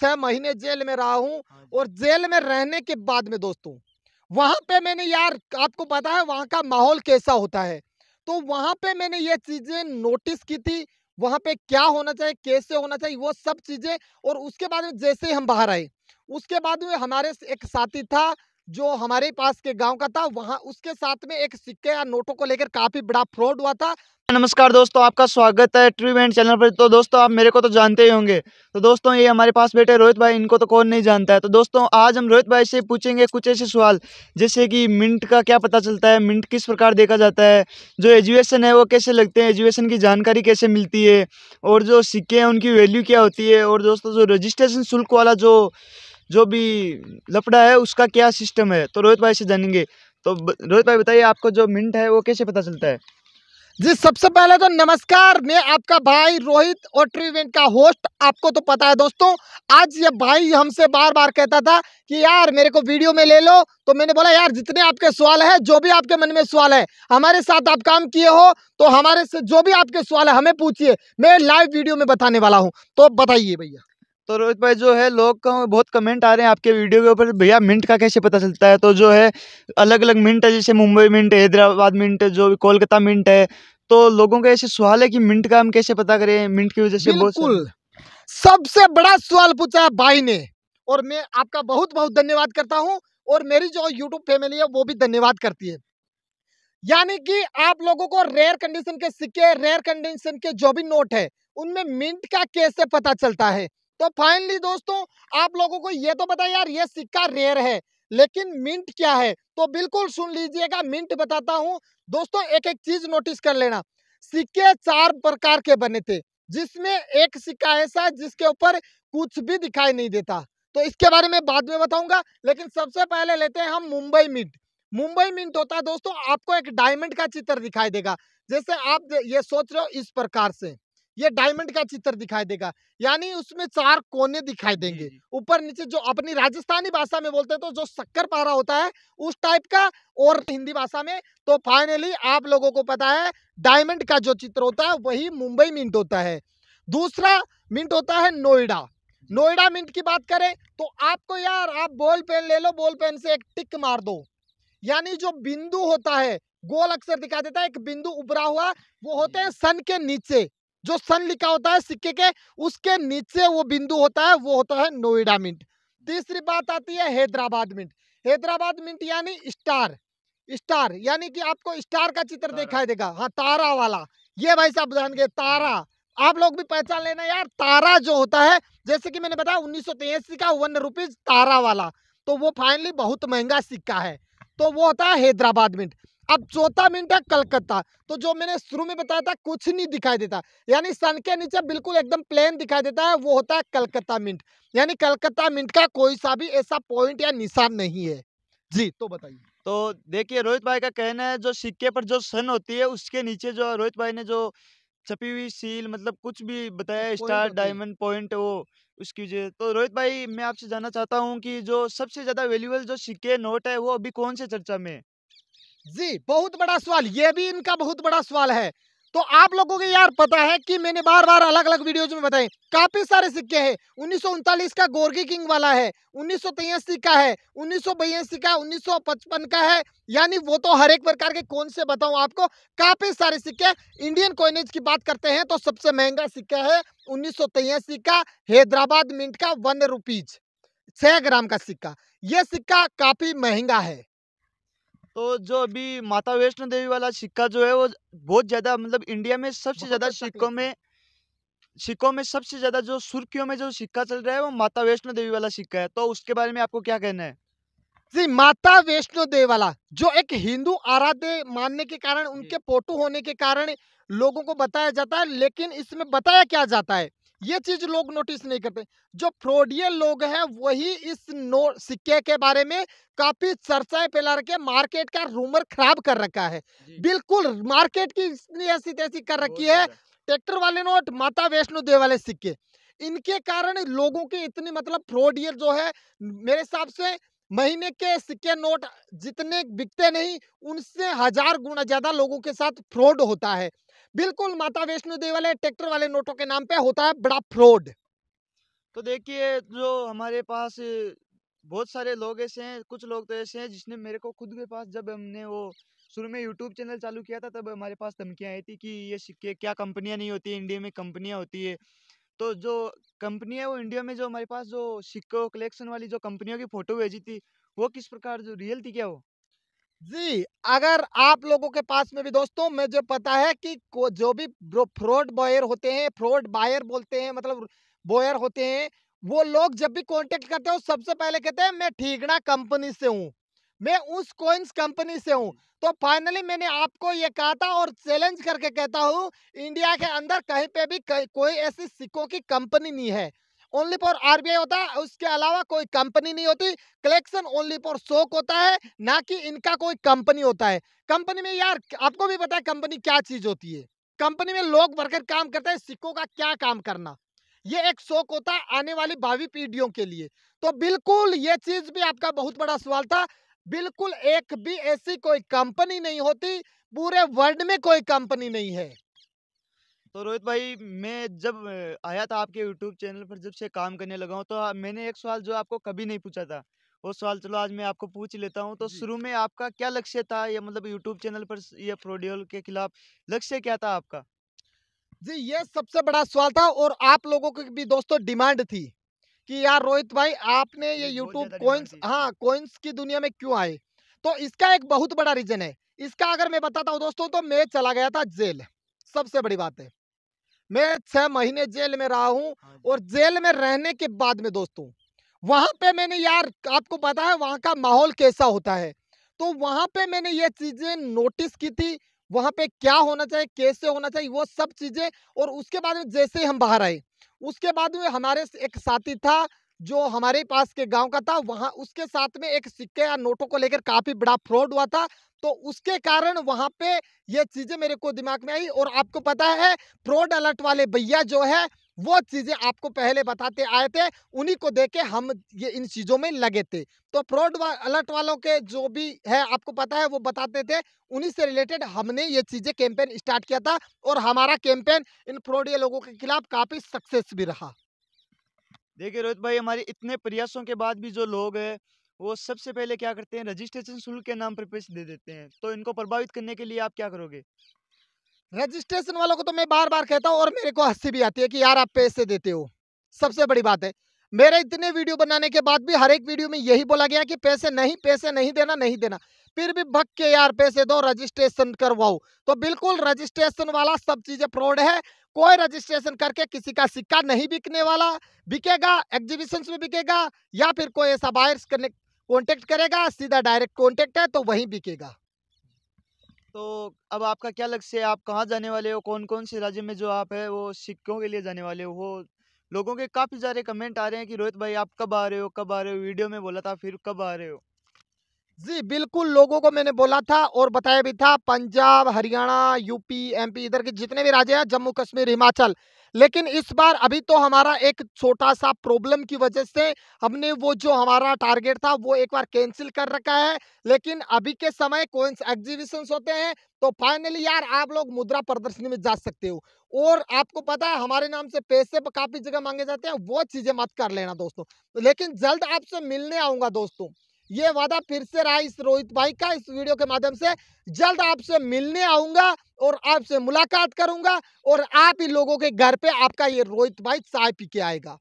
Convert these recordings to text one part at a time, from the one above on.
छह महीने जेल में रहा हूँ हाँ और जेल में रहने के बाद में दोस्तों वहां पे मैंने यार आपको पता है वहां का माहौल कैसा होता है तो वहां पे मैंने ये चीज़ें नोटिस की थी वहां पे क्या होना चाहिए कैसे होना चाहिए वो सब चीज़ें और उसके बाद में जैसे हम बाहर आए उसके बाद में हमारे एक साथी था जो हमारे पास के गांव का था वहां उसके साथ में एक सिक्के या नोटों को लेकर काफी बड़ा फ्रॉड हुआ था नमस्कार दोस्तों आपका स्वागत है ट्रू इवेंट चैनल पर तो दोस्तों आप मेरे को तो जानते ही होंगे तो दोस्तों ये हमारे पास बैठे रोहित भाई इनको तो कौन नहीं जानता है तो दोस्तों आज हम रोहित भाई से पूछेंगे कुछ ऐसे सवाल जैसे कि मिंट का क्या पता चलता है मिंट किस प्रकार देखा जाता है जो एजुकेशन है वो कैसे लगते हैं एजुकेशन की जानकारी कैसे मिलती है और जो सिक्के हैं उनकी वैल्यू क्या होती है और दोस्तों जो रजिस्ट्रेशन शुल्क वाला जो जो भी लपड़ा है उसका क्या सिस्टम है तो रोहित भाई से जानेंगे तो रोहित भाई बताइए आपको जो मिनट है वो कैसे पता चलता है जी सबसे पहले तो नमस्कार मैं आपका भाई रोहित और ट्रीवेंट का होस्ट आपको तो पता है दोस्तों आज ये भाई हमसे बार बार कहता था कि यार मेरे को वीडियो में ले लो तो मैंने बोला यार जितने आपके सवाल है जो भी आपके मन में सवाल है हमारे साथ आप काम किए हो तो हमारे से जो भी आपके सवाल है हमें पूछिए मैं लाइव वीडियो में बताने वाला हूँ तो बताइए भैया तो रोहित भाई जो है लोग बहुत कमेंट आ रहे हैं आपके वीडियो के ऊपर भैया मिंट का कैसे पता चलता है तो जो है अलग अलग मिंट है जैसे मुंबई मिंट हैदराबाद मिंट है जो भी कोलकाता मिंट है तो लोगों का ऐसे सवाल है कि मिंट का हम कैसे पता करें मिंट की वजह से बिल्कुल सबसे बड़ा सवाल पूछा है भाई ने और मैं आपका बहुत बहुत धन्यवाद करता हूँ और मेरी जो यूट्यूब फैमिली है वो भी धन्यवाद करती है यानी कि आप लोगों को रेयर कंडीशन के सिक्के रेयर कंडीशन के जो भी नोट है उनमें मिंट का कैसे पता चलता है तो फाइनली दोस्तों आप लोगों को ये तो पता यार ये सिक्का रेयर है लेकिन मिंट क्या है तो बिल्कुल सुन लीजिएगा मिंट बताता हूँ दोस्तों एक एक चीज नोटिस कर लेना सिक्के चार प्रकार के बने थे जिसमें एक सिक्का ऐसा है जिसके ऊपर कुछ भी दिखाई नहीं देता तो इसके बारे में बाद में बताऊंगा लेकिन सबसे पहले लेते हैं हम मुंबई मिंट मुंबई मिंट होता है दोस्तों आपको एक डायमंड का चित्र दिखाई देगा जैसे आप ये सोच रहे हो इस प्रकार से ये डायमंड का चित्र दिखाई देगा यानी उसमें चार कोने दिखाई देंगे ऊपर नीचे जो अपनी राजस्थानी भाषा में बोलते हैं तो जो शक्कर पारा होता है उस टाइप का और हिंदी भाषा में तो फाइनली आप लोगों को पता है डायमंड का जो चित्र होता है वही मुंबई मिंट होता है दूसरा मिंट होता है नोएडा नोएडा मिंट की बात करें तो आपको यार आप बॉल पेन ले लो बॉल पेन से एक टिक मार दो यानी जो बिंदु होता है गोल अक्सर दिखा देता है एक बिंदु उभरा हुआ वो होते हैं सन के नीचे जो सन लिखा होता है सिक्के के उसके नीचे वो बिंदु होता है वो होता है नोएडा मिंट तीसरी बात आती है हैदराबाद मिंट हैदराबाद मिंट यानी स्टार स्टार यानी कि आपको स्टार का चित्र दिखाई देगा हाँ तारा वाला ये भाई साहब जान गए तारा आप लोग भी पहचान लेना यार तारा जो होता है जैसे कि मैंने बताया उन्नीस का वन रुपीज तारा वाला तो वो फाइनली बहुत महंगा सिक्का है तो वो होता है हैदराबाद मिंट अब चौथा मिनट है कलकत्ता तो जो मैंने शुरू में बताया था कुछ नहीं दिखाई देता यानी सन के नीचे बिल्कुल एकदम प्लेन दिखाई देता है वो होता है कलकत्ता मिनट यानी कलकत्ता मिनट का कोई सा भी ऐसा पॉइंट या निशान नहीं है जी तो बताइए तो देखिए रोहित भाई का कहना है जो सिक्के पर जो सन होती है उसके नीचे जो रोहित भाई ने जो छपी हुई सील मतलब कुछ भी बताया स्टार डायमंड पॉइंट वो उसकी वजह तो रोहित भाई मैं आपसे जानना चाहता हूँ कि जो सबसे ज्यादा वैल्यूबल जो सिक्के नोट है वो अभी कौन से चर्चा में है जी बहुत बड़ा सवाल ये भी इनका बहुत बड़ा सवाल है तो आप लोगों को यार पता है कि मैंने बार बार अलग अलग वीडियोज में बताए काफी सारे सिक्के हैं उन्नीस का गोरगी किंग वाला है उन्नीस का है उन्नीस का उन्नीस का है यानी वो तो हर एक प्रकार के कौन से बताऊं आपको काफी सारे सिक्के इंडियन कॉइनेज की बात करते हैं तो सबसे महंगा सिक्का है उन्नीस का हैदराबाद मिंट का वन रुपीज छह ग्राम का सिक्का यह सिक्का काफी महंगा है तो जो अभी माता वैष्णो देवी वाला सिक्का जो है वो बहुत ज्यादा मतलब इंडिया में सबसे ज्यादा अच्छा सिक्कों में सिक्कों में सबसे ज्यादा जो सुर्खियों में जो सिक्का चल रहा है वो माता वैष्णो देवी वाला सिक्का है तो उसके बारे में आपको क्या कहना है जी माता वैष्णो देवी वाला जो एक हिंदू आराध्य मानने के कारण उनके पोटू होने के कारण लोगों को बताया जाता है लेकिन इसमें बताया क्या जाता है ये चीज लोग नोटिस नहीं करते जो फ्रोडियल लोग हैं वही इस नो सिक्के के बारे में काफी चर्चाएं फैला रखे मार्केट का रूमर खराब कर रखा है बिल्कुल मार्केट की ऐसी तैसी कर रखी है ट्रैक्टर वाले नोट माता वैष्णो देव वाले सिक्के इनके कारण लोगों के इतनी मतलब फ्रॉडियल जो है मेरे हिसाब से महीने के सिक्के नोट जितने बिकते नहीं उनसे हजार गुना ज्यादा लोगों के साथ फ्रॉड होता है बिल्कुल माता वैष्णो देवी वाले ट्रैक्टर वाले नोटों के नाम पे होता है बड़ा फ्रॉड तो देखिए जो हमारे पास बहुत सारे लोग ऐसे हैं कुछ लोग तो ऐसे हैं जिसने मेरे को खुद के पास जब हमने वो शुरू में यूट्यूब चैनल चालू किया था तब हमारे पास धमकियाँ आई थी कि ये सिक्के क्या कंपनियाँ नहीं होती इंडिया में कंपनियाँ होती है तो जो कंपनी है वो इंडिया में जो हमारे पास जो सिक्कों कलेक्शन वाली जो कंपनियों की फ़ोटो भेजी थी वो किस प्रकार जो रियल थी क्या वो जी अगर आप लोगों के पास में भी दोस्तों मुझे पता है कि को- जो भी फ्रॉड बॉयर होते हैं फ्रॉड बायर बोलते हैं मतलब बॉयर होते हैं वो लोग जब भी कांटेक्ट करते हैं सबसे पहले कहते हैं मैं ठीकड़ा कंपनी से हूँ मैं उस कोइंस कंपनी से हूँ तो फाइनली मैंने आपको ये कहा था और चैलेंज करके कहता हूँ इंडिया के अंदर कहीं पे भी कहीं- कोई ऐसी सिक्कों की कंपनी नहीं है ओनली फॉर आरबीआई होता है उसके अलावा कोई कंपनी नहीं होती कलेक्शन ओनली फॉर शोक होता है ना कि इनका कोई कंपनी होता है कंपनी में यार आपको भी पता है कंपनी क्या चीज होती है कंपनी में लोग वर्कर काम करते हैं सिक्कों का क्या काम करना ये एक शौक होता है आने वाली भावी पीढ़ियों के लिए तो बिल्कुल ये चीज भी आपका बहुत बड़ा सवाल था बिल्कुल एक भी ऐसी कोई कंपनी नहीं होती पूरे वर्ल्ड में कोई कंपनी नहीं है तो रोहित भाई मैं जब आया था आपके यूट्यूब चैनल पर जब से काम करने लगा हूँ तो मैंने एक सवाल जो आपको कभी नहीं पूछा था वो सवाल चलो आज मैं आपको पूछ लेता हूँ तो शुरू में आपका क्या लक्ष्य था ये मतलब यूट्यूब चैनल पर यह फ्रोडियोल के खिलाफ लक्ष्य क्या था आपका जी ये सबसे बड़ा सवाल था और आप लोगों की भी दोस्तों डिमांड थी कि यार रोहित भाई आपने ये यूट्यूब कोइंस हाँ कोइंस की दुनिया में क्यों आए तो इसका एक बहुत बड़ा रीजन है इसका अगर मैं बताता हूँ दोस्तों तो मैं चला गया था जेल सबसे बड़ी बात है मैं छह महीने जेल में रहा हूँ हाँ और जेल में रहने के बाद में दोस्तों वहाँ पे मैंने यार आपको पता है वहाँ का माहौल कैसा होता है तो वहाँ पे मैंने ये चीज़ें नोटिस की थी वहाँ पे क्या होना चाहिए कैसे होना चाहिए वो सब चीज़ें और उसके बाद में जैसे ही हम बाहर आए उसके बाद में हमारे एक साथी था जो हमारे पास के गांव का था वहाँ उसके साथ में एक सिक्के या नोटों को लेकर काफ़ी बड़ा फ्रॉड हुआ था तो उसके कारण वहाँ पे ये चीज़ें मेरे को दिमाग में आई और आपको पता है फ्रॉड अलर्ट वाले भैया जो है वो चीज़ें आपको पहले बताते आए थे उन्हीं को देख के हम ये इन चीज़ों में लगे थे तो फ्रॉड वा, अलर्ट वालों के जो भी है आपको पता है वो बताते थे उन्हीं से रिलेटेड हमने ये चीज़ें कैंपेन स्टार्ट किया था और हमारा कैंपेन इन फ्रॉड लोगों के खिलाफ काफ़ी सक्सेस भी रहा देखिए रोहित भाई हमारे इतने प्रयासों के बाद भी जो लोग हैं वो सबसे पहले क्या करते हैं रजिस्ट्रेशन शुल्क के नाम पर पैसे दे देते हैं तो इनको प्रभावित करने के लिए आप क्या करोगे रजिस्ट्रेशन वालों को तो मैं बार बार कहता हूँ और मेरे को हंसी भी आती है कि यार आप पैसे देते हो सबसे बड़ी बात है मेरे इतने वीडियो बनाने के बाद भी हर एक वीडियो में यही बोला गया कि पैसे नहीं पैसे नहीं देना नहीं देना फिर भी भक्के के यार पैसे दो रजिस्ट्रेशन करवाओ तो बिल्कुल रजिस्ट्रेशन वाला सब चीजें फ्रॉड है कोई रजिस्ट्रेशन करके किसी का सिक्का नहीं बिकने वाला बिकेगा एग्जीबिशन में बिकेगा या फिर कोई ऐसा बायर्स करने कॉन्टेक्ट करेगा सीधा डायरेक्ट कॉन्टेक्ट है तो वहीं बिकेगा तो अब आपका क्या लक्ष्य है आप कहाँ जाने वाले हो कौन कौन से राज्य में जो आप है वो सिक्कों के लिए जाने वाले हो लोगों के काफ़ी सारे कमेंट आ रहे हैं कि रोहित भाई आप कब आ रहे हो कब आ रहे हो वीडियो में बोला था फिर कब आ रहे हो जी बिल्कुल लोगों को मैंने बोला था और बताया भी था पंजाब हरियाणा यूपी एमपी इधर के जितने भी राज्य हैं जम्मू कश्मीर हिमाचल लेकिन इस बार अभी तो हमारा एक छोटा सा प्रॉब्लम की वजह से हमने वो जो हमारा टारगेट था वो एक बार कैंसिल कर रखा है लेकिन अभी के समय कोइंस एग्जीबिशन होते हैं तो फाइनली यार आप लोग मुद्रा प्रदर्शनी में जा सकते हो और आपको पता है हमारे नाम से पैसे पर काफी जगह मांगे जाते हैं वो चीजें मत कर लेना दोस्तों लेकिन जल्द आपसे मिलने आऊंगा दोस्तों ये वादा फिर से रहा इस रोहित भाई का इस वीडियो के माध्यम से जल्द आपसे मिलने आऊंगा और आपसे मुलाकात करूंगा और आप ही लोगों के घर पे आपका ये रोहित भाई चाय पी के आएगा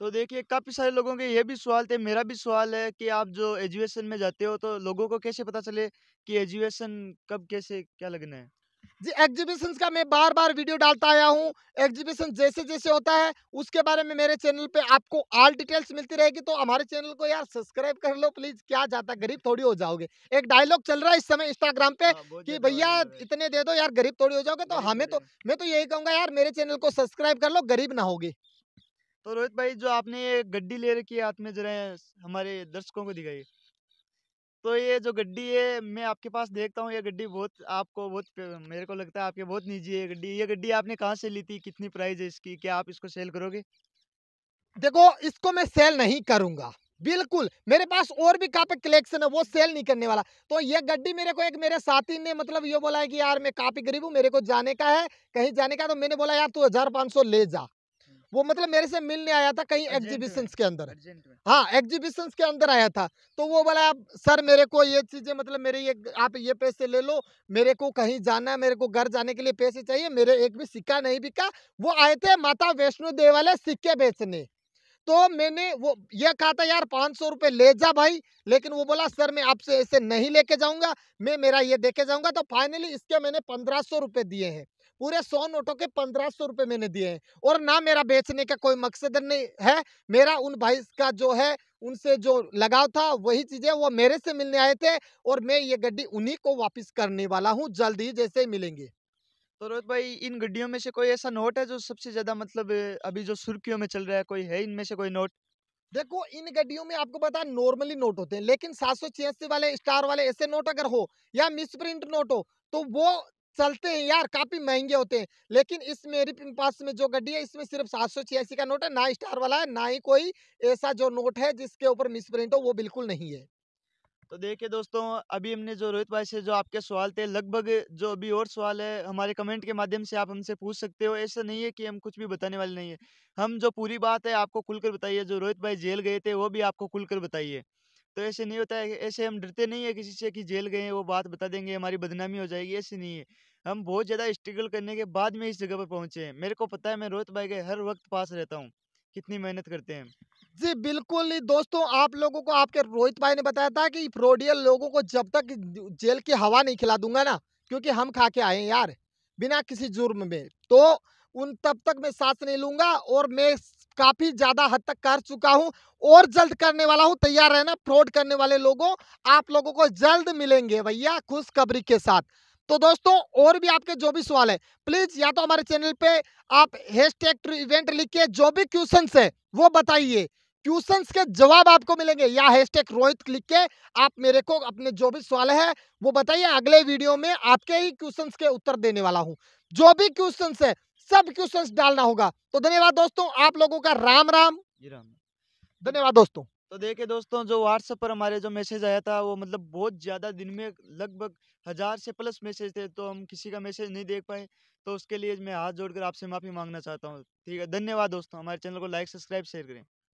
तो देखिए काफ़ी सारे लोगों के ये भी सवाल थे मेरा भी सवाल है कि आप जो एजुकेशन में जाते हो तो लोगों को कैसे पता चले कि एजुकेशन कब कैसे क्या लगना है एग्जीबिशन का मैं बार बार वीडियो डालता आया हूँ एग्जीबिशन जैसे जैसे होता है उसके बारे में मेरे चैनल पे आपको ऑल डिटेल्स मिलती रहेगी तो हमारे चैनल को यार सब्सक्राइब कर लो प्लीज क्या जाता गरीब थोड़ी हो जाओगे एक डायलॉग चल रहा है इस समय इंस्टाग्राम पे हाँ, कि भैया इतने दे दो यार गरीब थोड़ी हो जाओगे तो हमें तो मैं तो यही कहूंगा यार मेरे चैनल को सब्सक्राइब कर लो गरीब ना होगी तो रोहित भाई जो आपने ये गड्डी ले रखी है हाथ में जरा हमारे दर्शकों को दिखाई तो ये जो गड्डी है मैं आपके पास देखता हूँ ये गड्डी बहुत आपको बहुत मेरे को लगता है आपके बहुत निजी है गड्डी ये गड्डी आपने कहाँ से ली थी कितनी प्राइस है इसकी क्या आप इसको सेल करोगे देखो इसको मैं सेल नहीं करूंगा बिल्कुल मेरे पास और भी काफी कलेक्शन है वो सेल नहीं करने वाला तो ये गड्डी मेरे को एक मेरे साथी ने मतलब ये बोला है कि यार मैं काफी गरीब हूँ मेरे को जाने का है कहीं जाने का तो मैंने बोला यार तू हजार पाँच सौ ले जा वो मतलब मेरे से मिलने आया था कहीं एग्जीबिशन के अंदर हाँ एग्जीबिशन के अंदर आया था तो वो बोला आप सर मेरे को ये चीज़ें मतलब मेरे ये आप ये पैसे ले लो मेरे को कहीं जाना है मेरे को घर जाने के लिए पैसे चाहिए मेरे एक भी सिक्का नहीं बिका वो आए थे माता वैष्णो देव वाले सिक्के बेचने तो मैंने वो ये कहा था यार पाँच सौ रुपये ले जा भाई लेकिन वो बोला सर मैं आपसे ऐसे नहीं लेके जाऊंगा मैं मेरा ये देके जाऊंगा तो फाइनली इसके मैंने पंद्रह सौ रुपये दिए हैं पूरे सौ नोटों के पंद्रह सौ रुपये मैंने दिए हैं और ना मेरा बेचने का कोई मकसद नहीं है मेरा उन भाई का जो है उनसे जो लगाव था वही चीज़ें वो मेरे से मिलने आए थे और मैं ये गड्डी उन्हीं को वापस करने वाला हूँ जल्द ही जैसे ही मिलेंगे तो रोहित भाई इन गड्डियों में से कोई ऐसा नोट है जो सबसे ज़्यादा मतलब अभी जो सुर्खियों में चल रहा है कोई है इनमें से कोई नोट देखो इन गड्डियों में आपको पता है नॉर्मली नोट होते हैं लेकिन सात वाले स्टार वाले ऐसे नोट अगर हो या मिस प्रिंट नोट हो तो वो चलते हैं यार काफी महंगे होते हैं लेकिन इस मेरे पास में जो गड्डी है इसमें सिर्फ सात सौ छियासी का नोट है ना स्टार वाला है ना ही कोई ऐसा जो नोट है जिसके ऊपर मिसप्रिंट हो वो बिल्कुल नहीं है तो देखिए दोस्तों अभी हमने जो रोहित भाई से जो आपके सवाल थे लगभग जो अभी और सवाल है हमारे कमेंट के माध्यम से आप हमसे पूछ सकते हो ऐसा नहीं है कि हम कुछ भी बताने वाले नहीं है हम जो पूरी बात है आपको खुलकर बताइए जो रोहित भाई जेल गए थे वो भी आपको खुलकर बताइए तो ऐसे नहीं होता है ऐसे हम डरते नहीं है किसी से कि जेल गए हैं वो बात बता देंगे हमारी बदनामी हो जाएगी ऐसे नहीं है हम बहुत ज़्यादा स्ट्रगल करने के बाद में इस जगह पर पहुँचे हैं मेरे को पता है मैं रोहित भाई के हर वक्त पास रहता हूँ कितनी मेहनत करते हैं जी बिल्कुल दोस्तों आप लोगों को आपके रोहित भाई ने बताया था कि फ्रोडियल लोगों को जब तक जेल की हवा नहीं खिला दूंगा ना क्योंकि हम खा के आए यार बिना किसी जुर्म में तो उन तब तक मैं सांस नहीं लूंगा और मैं काफ़ी ज़्यादा हद तक कर चुका हूँ और जल्द करने वाला हूँ तैयार रहना फ्रॉड करने वाले लोगों आप लोगों को जल्द मिलेंगे भैया खुशखबरी के साथ तो दोस्तों और भी आपके जो भी सवाल है प्लीज या तो हमारे चैनल पे आप हैशटैग टैग इवेंट लिख के जो भी क्वेश्चन है वो बताइए क्वेश्चन के जवाब आपको मिलेंगे या हैशटैग रोहित लिख के आप मेरे को अपने जो भी सवाल है वो बताइए अगले वीडियो में आपके ही क्वेश्चन के उत्तर देने वाला हूँ जो भी क्वेश्चन है सब क्वेश्चन डालना होगा तो धन्यवाद दोस्तों आप लोगों का राम राम राम धन्यवाद दोस्तों तो देखिए दोस्तों जो व्हाट्सएप पर हमारे जो मैसेज आया था वो मतलब बहुत ज़्यादा दिन में लगभग हज़ार से प्लस मैसेज थे तो हम किसी का मैसेज नहीं देख पाए तो उसके लिए मैं हाथ जोड़कर आपसे माफ़ी मांगना चाहता हूँ ठीक है धन्यवाद दोस्तों हमारे चैनल को लाइक सब्सक्राइब शेयर करें